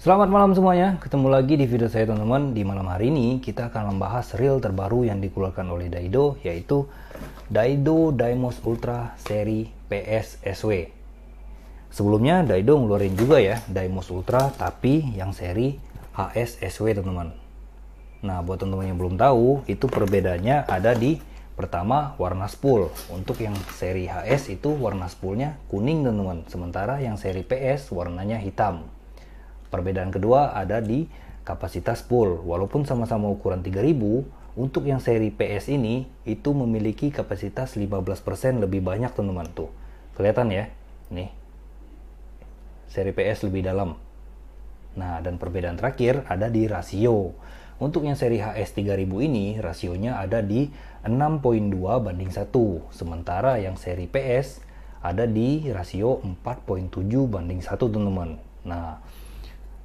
Selamat malam semuanya, ketemu lagi di video saya teman-teman. Di malam hari ini kita akan membahas reel terbaru yang dikeluarkan oleh Daido yaitu Daido Daimos Ultra seri PSSW. Sebelumnya Daido ngeluarin juga ya Daimos Ultra tapi yang seri HSSW teman-teman. Nah buat teman-teman yang belum tahu itu perbedaannya ada di pertama warna spool untuk yang seri HS itu warna spoolnya kuning teman-teman sementara yang seri PS warnanya hitam Perbedaan kedua ada di kapasitas pool. Walaupun sama-sama ukuran 3000, untuk yang seri PS ini itu memiliki kapasitas 15% lebih banyak teman-teman tuh. Kelihatan ya? Nih. Seri PS lebih dalam. Nah, dan perbedaan terakhir ada di rasio. Untuk yang seri HS 3000 ini, rasionya ada di 6.2 banding 1. Sementara yang seri PS ada di rasio 4.7 banding 1, teman-teman. Nah,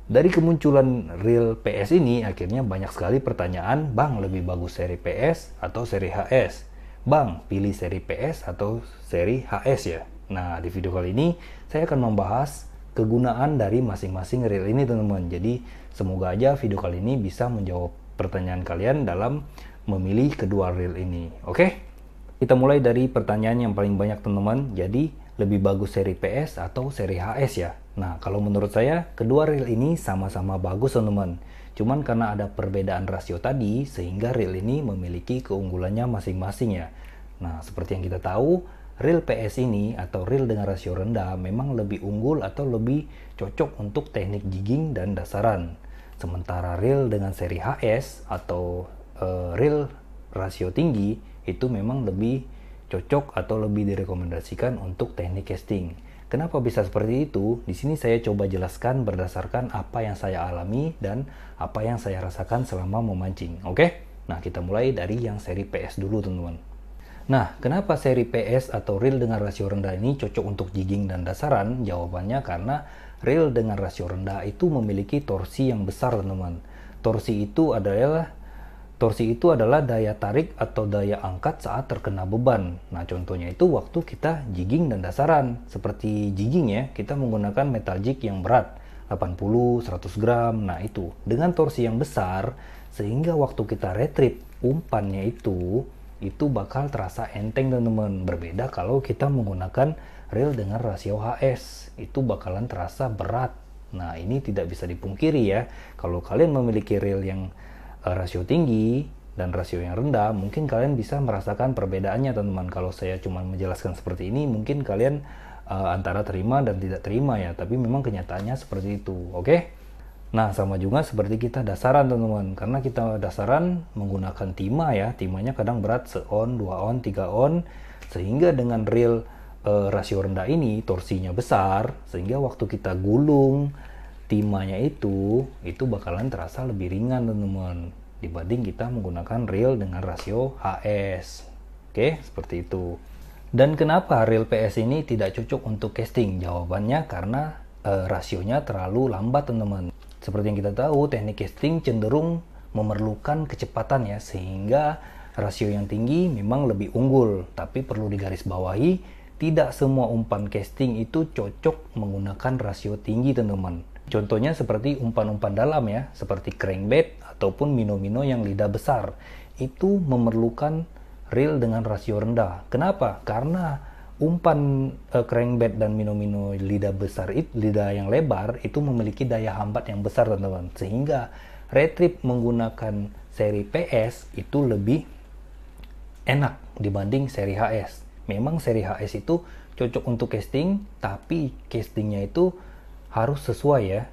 dari kemunculan real PS ini, akhirnya banyak sekali pertanyaan, Bang lebih bagus seri PS atau seri HS? Bang, pilih seri PS atau seri HS ya? Nah, di video kali ini, saya akan membahas kegunaan dari masing-masing real ini teman-teman. Jadi, semoga aja video kali ini bisa menjawab pertanyaan kalian dalam memilih kedua real ini. Oke? Kita mulai dari pertanyaan yang paling banyak teman-teman. Jadi, lebih bagus seri PS atau seri HS ya? Nah, kalau menurut saya, kedua reel ini sama-sama bagus, teman-teman. Cuman karena ada perbedaan rasio tadi, sehingga reel ini memiliki keunggulannya masing-masing ya. Nah, seperti yang kita tahu, reel PS ini atau reel dengan rasio rendah memang lebih unggul atau lebih cocok untuk teknik jigging dan dasaran. Sementara reel dengan seri HS atau uh, reel rasio tinggi itu memang lebih cocok atau lebih direkomendasikan untuk teknik casting. Kenapa bisa seperti itu? Di sini saya coba jelaskan berdasarkan apa yang saya alami dan apa yang saya rasakan selama memancing. Oke? Nah, kita mulai dari yang seri PS dulu, teman-teman. Nah, kenapa seri PS atau reel dengan rasio rendah ini cocok untuk jigging dan dasaran? Jawabannya karena reel dengan rasio rendah itu memiliki torsi yang besar, teman-teman. Torsi itu adalah Torsi itu adalah daya tarik atau daya angkat saat terkena beban. Nah, contohnya itu waktu kita jigging dan dasaran. Seperti jigging ya, kita menggunakan metal jig yang berat, 80, 100 gram. Nah, itu. Dengan torsi yang besar, sehingga waktu kita retrip umpannya itu, itu bakal terasa enteng teman-teman. Berbeda kalau kita menggunakan reel dengan rasio HS, itu bakalan terasa berat. Nah, ini tidak bisa dipungkiri ya. Kalau kalian memiliki reel yang Eh, rasio tinggi dan rasio yang rendah, mungkin kalian bisa merasakan perbedaannya teman-teman. Kalau saya cuma menjelaskan seperti ini, mungkin kalian uh, antara terima dan tidak terima ya. Tapi memang kenyataannya seperti itu, oke? Okay? Nah, sama juga seperti kita dasaran teman-teman. Karena kita dasaran menggunakan timah ya. timahnya kadang berat se-on, dua on, tiga on. Sehingga dengan real uh, rasio rendah ini torsinya besar. Sehingga waktu kita gulung timahnya itu itu bakalan terasa lebih ringan teman-teman dibanding kita menggunakan reel dengan rasio HS oke seperti itu dan kenapa reel PS ini tidak cocok untuk casting jawabannya karena e, rasionya terlalu lambat teman-teman seperti yang kita tahu teknik casting cenderung memerlukan kecepatan ya sehingga rasio yang tinggi memang lebih unggul tapi perlu digarisbawahi tidak semua umpan casting itu cocok menggunakan rasio tinggi teman-teman Contohnya seperti umpan-umpan dalam ya, seperti crankbait ataupun mino-mino yang lidah besar. Itu memerlukan reel dengan rasio rendah. Kenapa? Karena umpan uh, crankbait dan mino-mino lidah besar itu lidah yang lebar itu memiliki daya hambat yang besar teman-teman. Sehingga retrip menggunakan seri PS itu lebih enak dibanding seri HS. Memang seri HS itu cocok untuk casting, tapi castingnya itu harus sesuai ya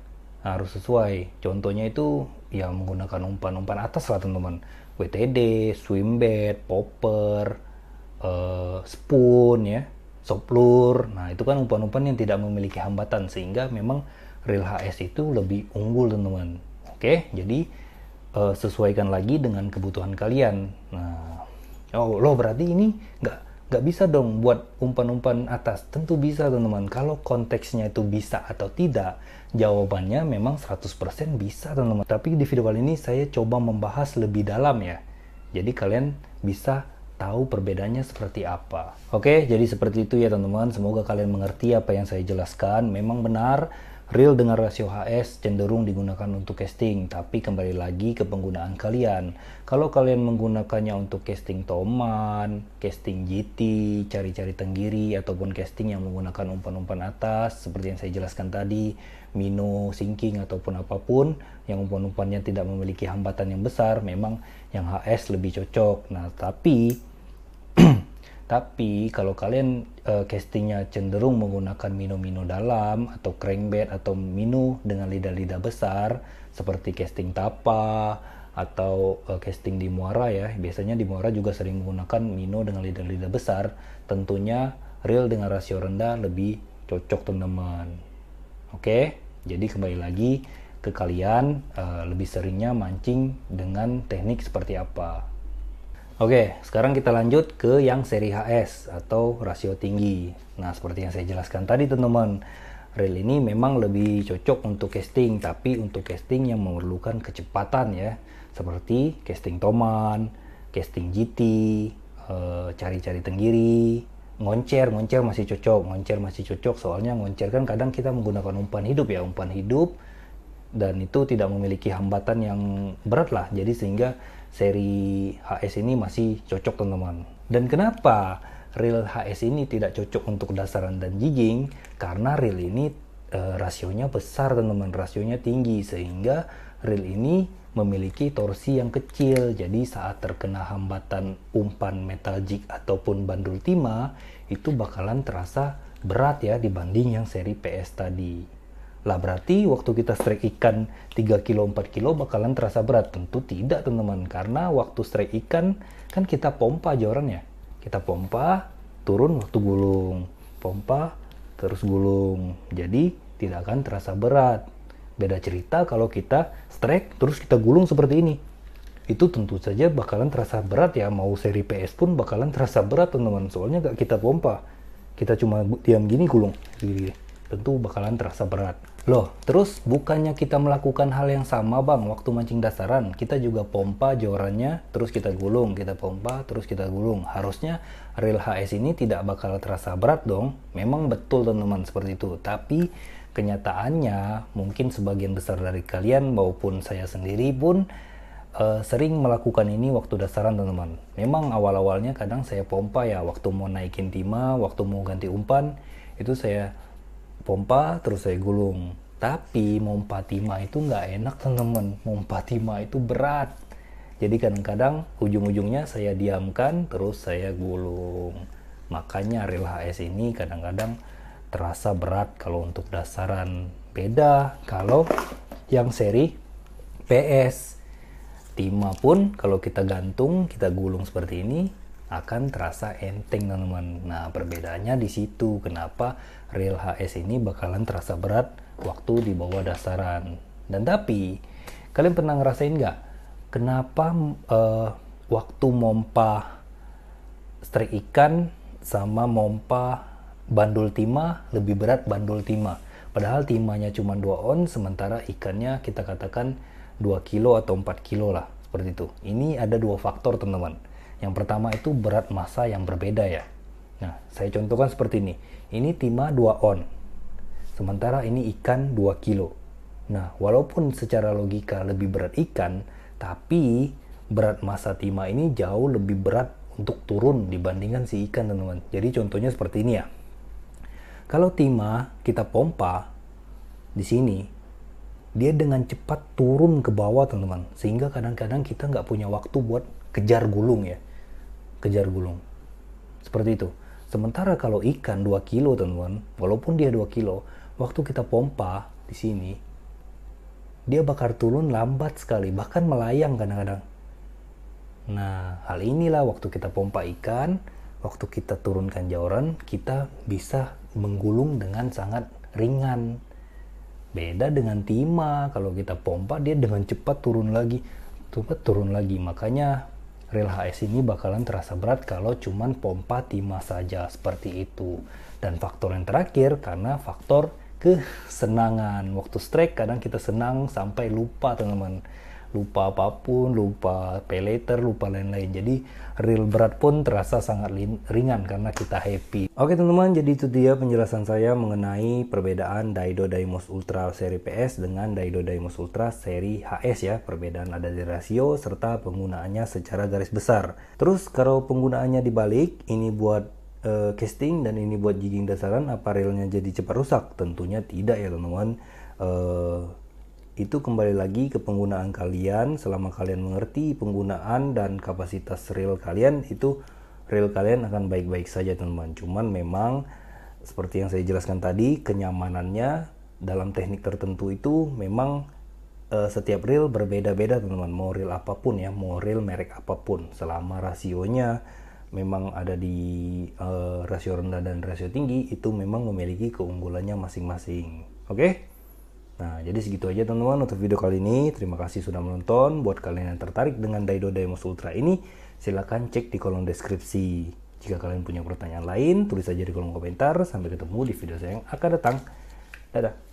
harus sesuai contohnya itu ya menggunakan umpan-umpan atas lah teman-teman WTD, swim bed, popper, uh, spoon ya soplur nah itu kan umpan-umpan yang tidak memiliki hambatan sehingga memang reel HS itu lebih unggul teman-teman oke jadi uh, sesuaikan lagi dengan kebutuhan kalian nah oh lo berarti ini nggak nggak bisa dong buat umpan-umpan atas. Tentu bisa teman-teman. Kalau konteksnya itu bisa atau tidak, jawabannya memang 100% bisa teman-teman. Tapi di video kali ini saya coba membahas lebih dalam ya. Jadi kalian bisa tahu perbedaannya seperti apa. Oke, jadi seperti itu ya teman-teman. Semoga kalian mengerti apa yang saya jelaskan. Memang benar Reel dengan rasio HS cenderung digunakan untuk casting, tapi kembali lagi ke penggunaan kalian. Kalau kalian menggunakannya untuk casting toman, casting GT, cari-cari tenggiri, ataupun casting yang menggunakan umpan-umpan atas, seperti yang saya jelaskan tadi, mino, sinking, ataupun apapun, yang umpan-umpannya tidak memiliki hambatan yang besar, memang yang HS lebih cocok. Nah, tapi Tapi kalau kalian uh, castingnya cenderung menggunakan mino-mino dalam atau crankbait atau mino dengan lidah-lidah besar seperti casting tapa atau uh, casting di muara ya. Biasanya di muara juga sering menggunakan mino dengan lidah-lidah besar. Tentunya reel dengan rasio rendah lebih cocok teman-teman. Oke, jadi kembali lagi ke kalian uh, lebih seringnya mancing dengan teknik seperti apa. Oke, sekarang kita lanjut ke yang seri HS atau rasio tinggi. Nah, seperti yang saya jelaskan tadi teman-teman, rel ini memang lebih cocok untuk casting, tapi untuk casting yang memerlukan kecepatan ya, seperti casting toman, casting GT, eh, cari-cari tenggiri, ngoncer, ngoncer masih cocok, ngoncer masih cocok soalnya ngoncer kan kadang kita menggunakan umpan hidup ya, umpan hidup dan itu tidak memiliki hambatan yang berat lah, jadi sehingga seri HS ini masih cocok teman-teman. Dan kenapa reel HS ini tidak cocok untuk dasaran dan jigging? Karena reel ini e, rasionya besar teman-teman, rasionya tinggi sehingga reel ini memiliki torsi yang kecil. Jadi saat terkena hambatan umpan metal jig ataupun bandul timah itu bakalan terasa berat ya dibanding yang seri PS tadi. Lah berarti waktu kita strike ikan 3 kilo 4 kilo bakalan terasa berat. Tentu tidak teman-teman karena waktu strike ikan kan kita pompa jorannya. Kita pompa turun waktu gulung, pompa terus gulung. Jadi tidak akan terasa berat. Beda cerita kalau kita strike terus kita gulung seperti ini. Itu tentu saja bakalan terasa berat ya. Mau seri PS pun bakalan terasa berat teman-teman. Soalnya gak kita pompa. Kita cuma diam gini gulung. Gini -gini tentu bakalan terasa berat. Loh, terus bukannya kita melakukan hal yang sama bang waktu mancing dasaran, kita juga pompa jorannya, terus kita gulung, kita pompa, terus kita gulung. Harusnya reel HS ini tidak bakal terasa berat dong. Memang betul teman-teman seperti itu, tapi kenyataannya mungkin sebagian besar dari kalian maupun saya sendiri pun uh, sering melakukan ini waktu dasaran teman-teman. Memang awal-awalnya kadang saya pompa ya waktu mau naikin timah, waktu mau ganti umpan itu saya pompa terus saya gulung tapi pompa timah itu nggak enak teman-teman pompa timah itu berat jadi kadang-kadang ujung-ujungnya saya diamkan terus saya gulung makanya rel HS ini kadang-kadang terasa berat kalau untuk dasaran beda kalau yang seri PS timah pun kalau kita gantung kita gulung seperti ini akan terasa enteng teman-teman. Nah perbedaannya di situ kenapa real HS ini bakalan terasa berat waktu di bawah dasaran. Dan tapi kalian pernah ngerasain nggak kenapa uh, waktu mompa strike ikan sama mompa bandul timah lebih berat bandul timah. Padahal timahnya cuma 2 on sementara ikannya kita katakan 2 kilo atau 4 kilo lah seperti itu. Ini ada dua faktor teman-teman yang pertama itu berat massa yang berbeda ya. Nah, saya contohkan seperti ini. Ini timah 2 on. Sementara ini ikan 2 kilo. Nah, walaupun secara logika lebih berat ikan, tapi berat massa timah ini jauh lebih berat untuk turun dibandingkan si ikan, teman-teman. Jadi contohnya seperti ini ya. Kalau timah kita pompa di sini, dia dengan cepat turun ke bawah, teman-teman. Sehingga kadang-kadang kita nggak punya waktu buat kejar gulung ya kejar gulung. Seperti itu. Sementara kalau ikan 2 kilo teman-teman, walaupun dia 2 kilo, waktu kita pompa di sini, dia bakar turun lambat sekali, bahkan melayang kadang-kadang. Nah, hal inilah waktu kita pompa ikan, waktu kita turunkan jauran, kita bisa menggulung dengan sangat ringan. Beda dengan timah, kalau kita pompa dia dengan cepat turun lagi, cepat turun lagi. Makanya real HS ini bakalan terasa berat kalau cuman pompa timah saja seperti itu. Dan faktor yang terakhir karena faktor kesenangan. Waktu strike kadang kita senang sampai lupa teman-teman lupa apapun, lupa pay lupa lain-lain. Jadi real berat pun terasa sangat ringan karena kita happy. Oke teman-teman, jadi itu dia penjelasan saya mengenai perbedaan Daido Daimos Ultra seri PS dengan Daido Daimos Ultra seri HS ya. Perbedaan ada di rasio serta penggunaannya secara garis besar. Terus kalau penggunaannya dibalik, ini buat uh, casting dan ini buat jigging dasaran apa realnya jadi cepat rusak? Tentunya tidak ya teman-teman. Eh, itu kembali lagi ke penggunaan kalian selama kalian mengerti penggunaan dan kapasitas reel kalian itu reel kalian akan baik-baik saja teman-teman cuman memang seperti yang saya jelaskan tadi kenyamanannya dalam teknik tertentu itu memang uh, setiap reel berbeda-beda teman-teman mau reel apapun ya mau reel merek apapun selama rasionya memang ada di uh, rasio rendah dan rasio tinggi itu memang memiliki keunggulannya masing-masing oke okay? Nah, jadi segitu aja teman-teman untuk video kali ini. Terima kasih sudah menonton. Buat kalian yang tertarik dengan Daido Daimos Ultra ini, silahkan cek di kolom deskripsi. Jika kalian punya pertanyaan lain, tulis aja di kolom komentar. Sampai ketemu di video saya yang akan datang. Dadah!